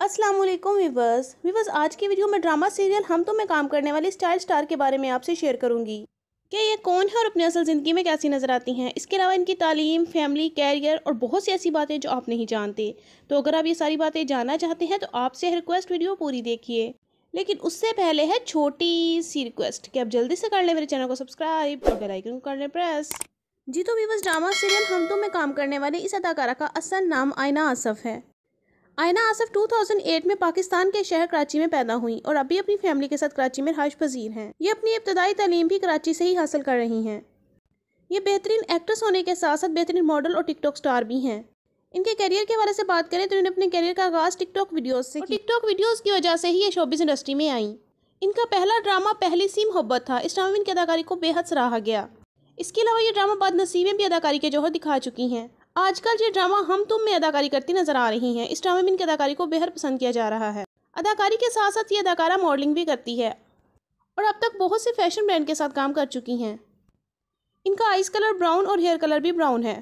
Aslam viewers viewers आज की video में ड्रामा सीरियल हम तो मैं काम करने वाली स्टाइल स्टार के बारे में आपसे शेयर करूंगी कि ये कौन है और अपनी असल ज़िंदगी में कैसी नज़र आती हैं इसके अलावा इनकी तालीम फैमिली कैरियर और बहुत सी ऐसी बातें जो आप नहीं जानते तो अगर आप ये सारी बातें जानना चाहते हैं तो आपसे रिक्वेस्ट वीडियो पूरी देखिए लेकिन उससे पहले है छोटी सी रिक्वेस्ट कि आप जल्दी से कर लें मेरे चैनल को सब्सक्राइब और बेलाइकन को कर लें प्रेस जी तो वीवर्स ड्रामा सीरियल हम तो मैं काम करने वाली इस अदाकारा का असल नाम आयना आसफ़ है आयना आसफ 2008 में पाकिस्तान के शहर कराची में पैदा हुई और अभी अपनी फैमिली के साथ कराची में रहाइश पजीर हैं ये अपनी इब्तदाई तलीम भी कराची से ही हासिल कर रही हैं ये बेहतरीन एक्ट्रेस होने के साथ साथ बेहतरीन मॉडल और टिकटॉक स्टार भी हैं इनके करियर के बारे से बात करें तो इन्होंने अपने करियर का आगाज़ टिकटॉक वीडियोज़ से टिकटॉक वीडियोज़ की वजह से ही ये शोबिस इंडस्ट्री में आई इनका पहला ड्रामा पहली सी मोहब्बत था इस ड्रामा में इनकी अदाकारी को बेहद सराहा गया इसके अलावा ये ड्रामा बाद नसीबें भी अदाकारी के जोहर दिखा चुकी हैं आजकल ये ड्रामा हम तुम में अदाकारी करती नजर आ रही हैं इस ड्रामे में इनकी अदाकारी को बेहद पसंद किया जा रहा है अदाकारी के साथ साथ ये अदाकारा मॉडलिंग भी करती है और अब तक बहुत से फैशन ब्रांड के साथ काम कर चुकी हैं इनका आइस कलर ब्राउन और हेयर कलर भी ब्राउन है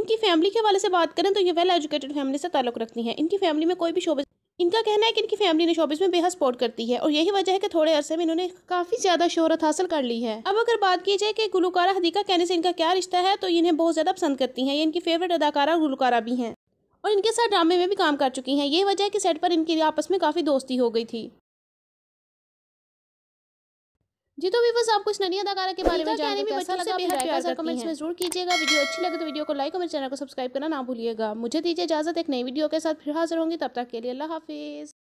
इनकी फैमिली के हवाले से बात करें तो ये वेल एजुकेटेड फैमिली से ताल्लुक़ रखती हैं इनकी फैमिली में कोई भी शोबे इनका कहना है कि इनकी फैमिली ने शोबिस में बेहद सपोर्ट करती है और यही वजह है कि थोड़े अरसे में इन्होंने काफी ज्यादा शोहरत हासिल कर ली है अब अगर बात की जाए कि गुलकारा हदीका कहने से इनका क्या रिश्ता है तो इन्हें बहुत ज्यादा पसंद करती हैं ये इनकी फेवरेट अदाकारा और गुलकारा भी हैं और इनके साथ ड्रामे में भी काम कर चुकी हैं यही वजह है कि सेट पर इनकी आपस में काफ़ी दोस्ती हो गई थी जी तो वीवर्स आपको इस ननिया अदाकारा के बारे में तो जानने में कैसा अच्छा लगा बेहद प्यार सर कमेंट्स में जरूर कीजिएगा वीडियो अच्छी लगे तो वीडियो को लाइक और मेरे चैनल को सब्सक्राइब करना ना भूलिएगा मुझे दीजिए इजाजत एक नई वीडियो के साथ फिर हाजिर होंगी तब तक के लिए अल्लाह हाफिज़